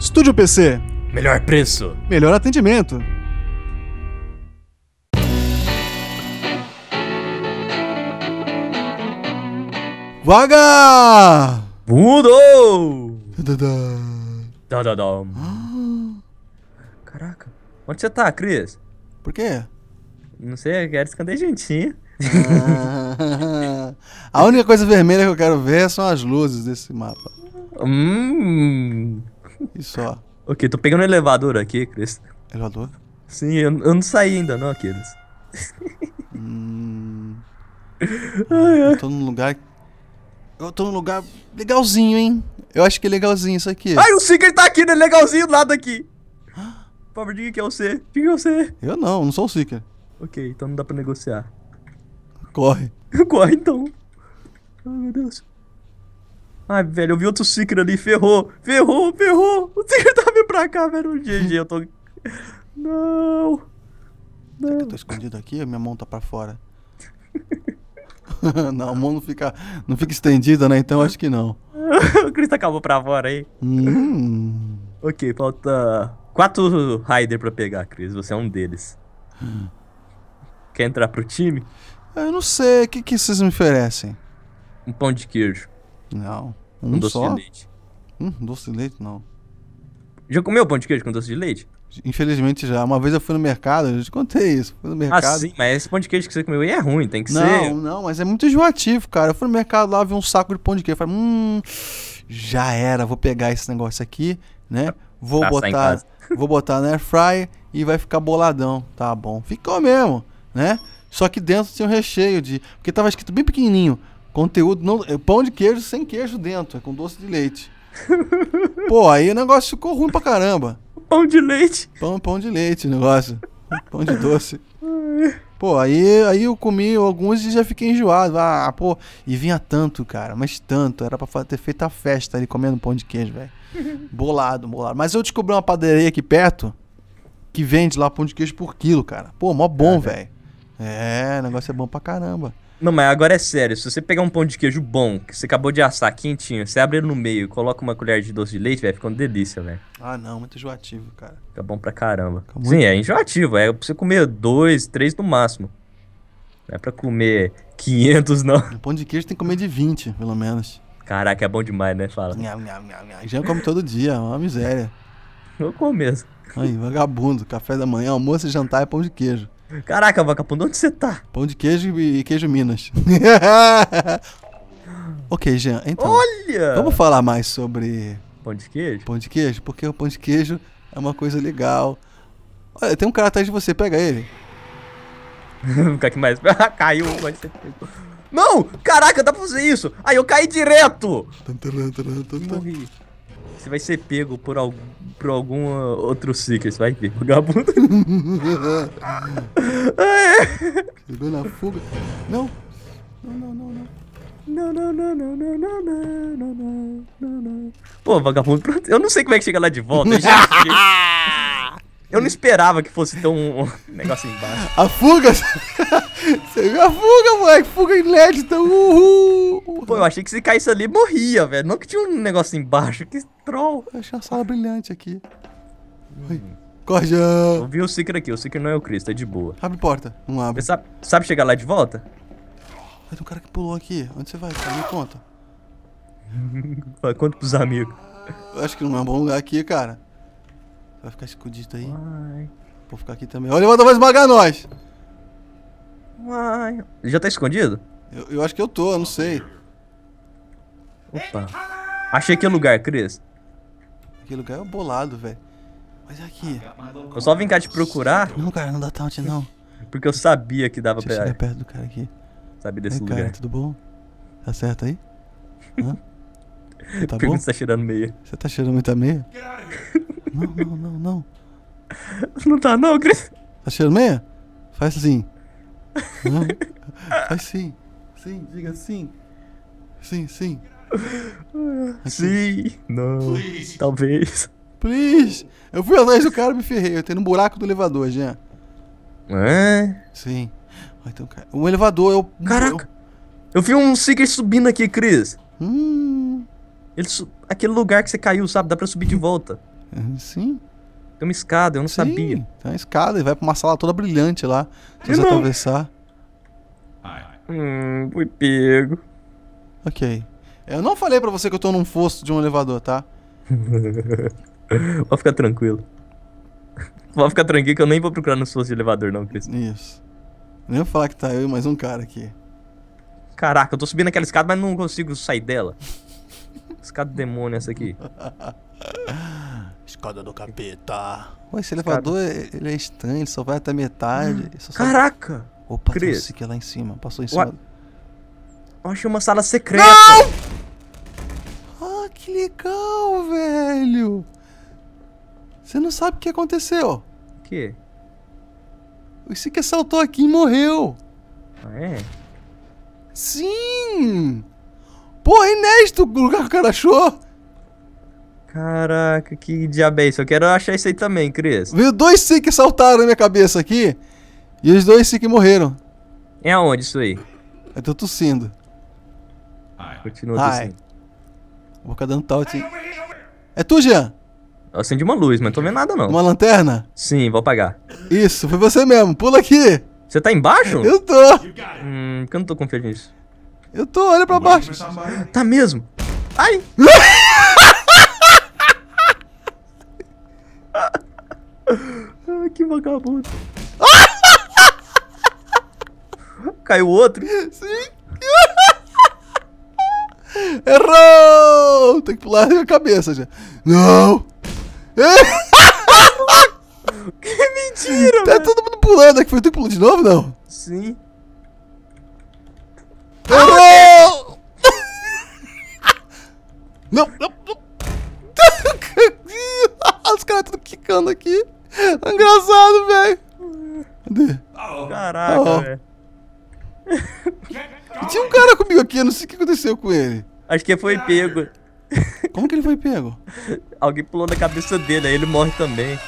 Estúdio PC. Melhor preço. Melhor atendimento. Vaga! Mundo! Caraca. Onde você tá, Cris? Por quê? Não sei, eu quero esconder gentinho. a única coisa vermelha que eu quero ver são as luzes desse mapa. Hum. E só. Ok, tô pegando um elevador aqui, Chris. Elevador? Sim, eu, eu, não saí ainda não, aqueles. Hum... eu tô num lugar... Eu tô num lugar legalzinho, hein? Eu acho que é legalzinho isso aqui. Ai, o Seeker tá aqui, né? Legalzinho nada aqui. Pobre favor, diga que é você. Diga que é você. Eu não, não sou o Seeker. Ok, então não dá pra negociar. Corre. Corre então. Ai, oh, meu Deus. Ai, velho, eu vi outro Seeker ali, ferrou, ferrou, ferrou. O Seeker tá vindo pra cá, velho. GG, eu tô. Não. Não. Será que eu tô escondido aqui? Minha mão tá pra fora. não, a mão não fica, não fica estendida, né? Então acho que não. o Cristo acabou pra fora aí. Hum. Ok, falta quatro Raider pra pegar, Cris. Você é um deles. Hum. Quer entrar pro time? Eu não sei. O que, que vocês me oferecem? Um pão de queijo. Não. Um, um doce só? de leite. Hum, doce de leite não. Já comeu pão de queijo com doce de leite? Infelizmente já. Uma vez eu fui no mercado, eu te contei isso. Fui no ah, mercado. Ah, sim, mas esse pão de queijo que você comeu aí é ruim, tem que não, ser. Não, não, mas é muito enjoativo, cara. Eu fui no mercado lá, vi um saco de pão de queijo. Falei, hum, já era, vou pegar esse negócio aqui, né? Vou botar. Vou botar na fryer e vai ficar boladão. Tá bom. Ficou mesmo, né? Só que dentro tinha um recheio de. Porque tava escrito bem pequenininho. Conteúdo não, é pão de queijo sem queijo dentro, é com doce de leite. Pô, aí o negócio ficou ruim pra caramba. Pão de leite. Pão, pão de leite, negócio. Pão de doce. Pô, aí, aí eu comi alguns e já fiquei enjoado. Ah, pô, e vinha tanto, cara, mas tanto. Era pra ter feito a festa ali comendo pão de queijo, velho. Bolado, bolado. Mas eu descobri uma padaria aqui perto que vende lá pão de queijo por quilo, cara. Pô, mó bom, velho. É, negócio é bom pra caramba. Não, mas agora é sério. Se você pegar um pão de queijo bom, que você acabou de assar quentinho, você abre ele no meio e coloca uma colher de doce de leite, vai ficando delícia, velho. Ah, não, muito enjoativo, cara. Fica bom pra caramba. muito... Sim, é enjoativo. É pra você comer dois, três no máximo. Não é pra comer 500, não. O pão de queijo tem que comer de 20, pelo menos. Caraca, é bom demais, né? Fala. Nham, nham, nham, nham. Já come todo dia, é uma miséria. Eu como mesmo. Aí, vagabundo. Café da manhã, almoço e jantar é pão de queijo. Caraca, vagabundo, onde você tá? Pão de queijo e queijo Minas. ok, Jean, então. Olha! Vamos falar mais sobre. Pão de queijo? Pão de queijo, porque o pão de queijo é uma coisa legal. Olha, tem um cara atrás de você, pega ele. Fica aqui mais. Caiu, mas você pegou. Não! Caraca, dá pra fazer isso! Aí eu caí direto! Morri. Você vai ser pego por algum, por algum outro Você vai ver, vagabundo. Pegou na fuga. Não. Não, não, não, não. Não, não, não, não, não, não, não, não, não, não. Pô, vagabundo, eu não sei como é que chega lá de volta. Eu já eu não esperava que fosse tão. Um negócio embaixo. A fuga! Você viu a fuga, moleque? Fuga inédita! Uhul! Pô, eu achei que se caísse ali morria, velho. Não que tinha um negócio embaixo. Que troll. Eu achei a sala brilhante aqui. Hum. Oi. Corja! Eu vi o Seeker aqui. O Seeker não é o Chris, tá de boa. Abre porta. Não abre. Você sabe, sabe chegar lá de volta? Ah, tem um cara que pulou aqui. Onde você vai, cara? Me conta. conta pros amigos. Eu acho que não é um bom lugar aqui, cara. Vai ficar escondido aí. Vai. Vou ficar aqui também. Olha, o vai esmagar nós. Vai. Já tá escondido? Eu, eu acho que eu tô, eu não sei. Opa. Achei que o é lugar, Cris. Aquele lugar é bolado, velho. Mas é aqui. Eu só vim cá te procurar. Não, cara, não dá taunt, não. Porque eu sabia que dava Deixa pra. Chegar perto do cara aqui. Sabia desse Ei, lugar. Cara, tudo bom? Tá certo aí? Hã? Tá Por bom? que você tá cheirando meia? Você tá cheirando muita meia? Não, não, não, não. Não tá não, Cris? Tá cheirando meia? Faz assim. Faz sim. Sim, diga sim. Sim, sim. Sim. Não. Please. Talvez. Please. Eu fui atrás do cara e me ferrei. Eu entrei no buraco do elevador, Jean. É? Sim. Então, o elevador é o. Caraca! Eu, eu vi um Seeker subindo aqui, Cris. Hum. Ele su... Aquele lugar que você caiu, sabe? Dá pra subir de volta. É, sim. Tem uma escada, eu não Sim, sabia. Tem uma escada e vai pra uma sala toda brilhante lá. Se você atravessar. Hum, fui pego. Ok. Eu não falei pra você que eu tô num fosso de um elevador, tá? Pode ficar tranquilo. Pode ficar tranquilo que eu nem vou procurar no fosso de elevador, não, Cris. Isso. Nem vou falar que tá eu e mais um cara aqui. Caraca, eu tô subindo aquela escada, mas não consigo sair dela. escada demônio essa aqui. escada do capeta. Ué, esse elevador, ele é estranho. só vai até metade. Hum, caraca! Só... Opa, Cri... tem que lá em cima. Passou em cima. Ué... Eu achei uma sala secreta. Não! Ah, que legal, velho. Você não sabe o que aconteceu. O quê? O que saltou aqui e morreu. Ah, é? Sim! Porra, inédito o lugar que o cara achou. Caraca, que diabo é isso? Eu quero achar isso aí também, Cris. Viu dois Sik saltaram na minha cabeça aqui e os dois Sik morreram. É aonde isso aí? Eu tô tossindo. Ah, é. Continua ah, é. tossindo. Vou ficar dando tal É tu, Jean? Eu acendi uma luz, mas não tô vendo nada não. Uma lanterna? Sim, vou apagar. Isso, foi você mesmo. Pula aqui. Você tá embaixo? Eu tô. Hum, porque eu não tô confiante nisso. Eu tô, olha pra baixo. Tá mesmo. Ai! vagabundo. Caiu outro? Sim. Errou! Tem que pular a cabeça já. Não! que mentira! Tá mano. todo mundo pulando aqui. Foi tu que pulou de novo, não? Sim. Errou! não, não, não. Os caras estão quicando aqui. Tá engraçado, velho. Cadê? Caraca, oh. velho. Tinha um cara comigo aqui, eu não sei o que aconteceu com ele. Acho que foi pego. Como que ele foi pego? Alguém pulou na cabeça dele, aí ele morre também.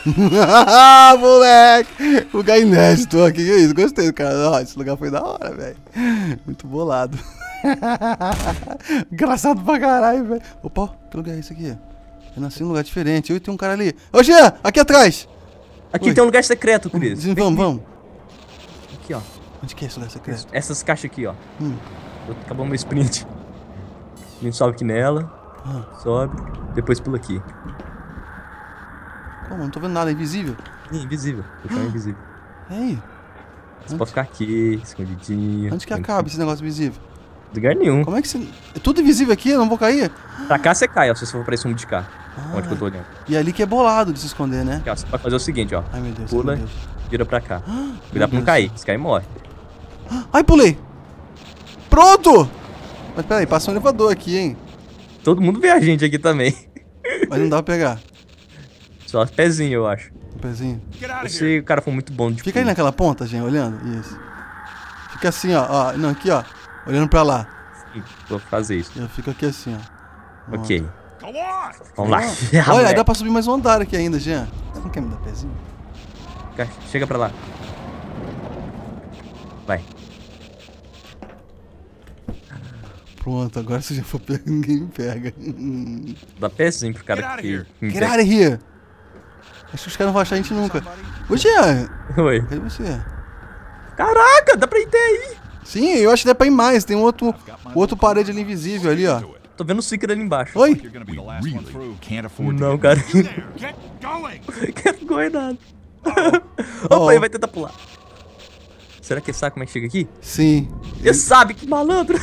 ah, moleque! O Gainés, aqui, que isso? Gostei, cara. Oh, esse lugar foi da hora, velho. Muito bolado. Engraçado pra caralho, velho. Opa, que lugar é esse aqui? Eu nasci num lugar diferente. Eu tem um cara ali. Ô, Jean, aqui atrás! Aqui Oi. tem um lugar secreto, Cris. Vamos, vamos, vamos. Aqui, ó. Onde que é esse lugar secreto? Essas caixas aqui, ó. Hum. Acabou meu sprint. A gente sobe aqui nela. Ah. Sobe. Depois pula aqui. Como? Não tô vendo nada. É invisível? invisível. Eu ah. invisível. Ei. É você Onde? pode ficar aqui, escondidinho. Onde que é acaba que... esse negócio invisível? Lugar nenhum. Como é que você... É tudo invisível aqui? Eu não vou cair? Pra cá você cai, ó. Se você for pra esse mundo de cá. Ah, onde que eu tô olhando. E é ali que é bolado de se esconder, né? você pode fazer o seguinte, ó. Ai, meu Deus. Pula, meu Deus. vira pra cá. Ah, Cuidado pra não cair. Se cair, morre. Ai, pulei. Pronto! Mas peraí, passa um elevador aqui, hein? Todo mundo vê a gente aqui também. Mas não dá pra pegar. Só pezinho, eu acho. Um pezinho. Esse cara foi muito bom de Fica aí naquela ponta, gente, olhando. Isso. Fica assim, ó. ó. Não, aqui, ó. Olhando pra lá. Sim, vou fazer isso. Eu fico aqui assim, ó. Ok. Vamos lá. olha, dá pra subir mais um andar aqui ainda, Jean. Você não quer me dar pezinho? Chega pra lá. Vai. Pronto, agora se já for pego, ninguém me pega. Dá pezinho pro cara que... Get out of here! Acho que os caras não vão achar a gente nunca. Ô, Jean! Oi. Cadê você? Caraca, dá pra ir aí! Sim, eu acho que dá pra ir mais. Tem um outro, outro parede ali invisível ali, ó. Tô vendo o Seeker ali embaixo. Oi? Não, cara. Quero going nada. Oh. Opa, ele vai tentar pular. Será que ele sabe como é que chega aqui? Sim. Ele, ele... sabe, que malandro.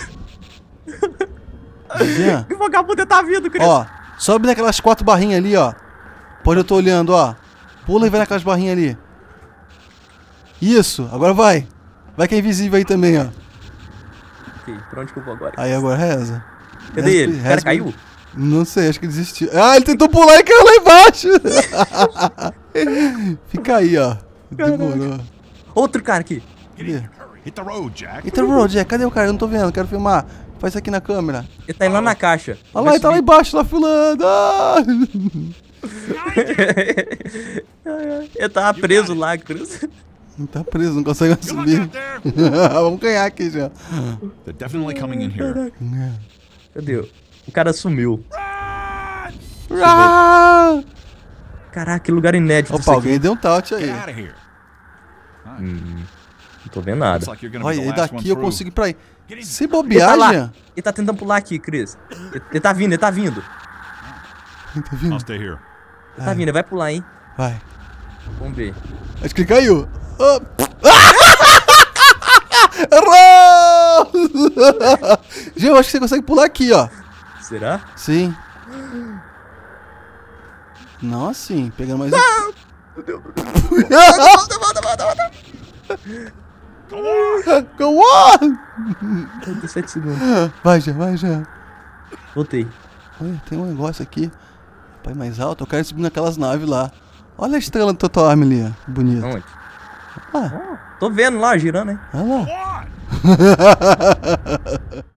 que vagabundo tá vindo, Cris. Ó, sobe naquelas quatro barrinhas ali, ó. Pode eu tô olhando, ó. Pula e vai naquelas barrinhas ali. Isso, agora vai. Vai que é invisível aí também, ó. Ok, pra onde que eu vou agora? Aí agora reza. Cadê ele? O cara caiu? Não sei, acho que desistiu. Ah, ele tentou pular e caiu lá embaixo! Fica aí, ó. Demorou. Outro cara aqui. Hit the road, Jack. Hit the road, Jack. Cadê o cara? Eu não tô vendo, quero filmar. Faz isso aqui na câmera. Ele tá indo lá na caixa. Olha lá, ele tá lá embaixo, lá fulano. Ah! ele tava tá preso lá, Cruz. Ele tá preso, não consegue subir. Vamos ganhar aqui já. They're definitely coming in here. Cadê? O cara sumiu. Run! Ah! Caraca, que lugar inédito. Opa, alguém deu um touch aí. Hum, não tô vendo nada. Olha, e daqui eu consigo ir pra aí. Se bobear, ele tá, ele tá tentando pular aqui, Chris. Ele, ele tá vindo, ele tá vindo. Ele tá vindo. Ele tá vindo, ele vai pular, hein? Vai. Vamos ver. Acho que ele caiu. Oh. Errou! Gê, eu acho que você consegue pular aqui, ó. Será? Sim. Não assim, pegando mais Não! Meu Deus, meu Deus. volta, volta, volta, volta! Go on! Go on! 37 segundos. Vai, já, vai, já. Voltei. Olha, tem um negócio aqui. Pai mais alto, eu quero subir naquelas naves lá. Olha a estrela do Total Arm ali, bonita. Onde? Ah. Oh, tô vendo lá, girando, hein? Olha lá.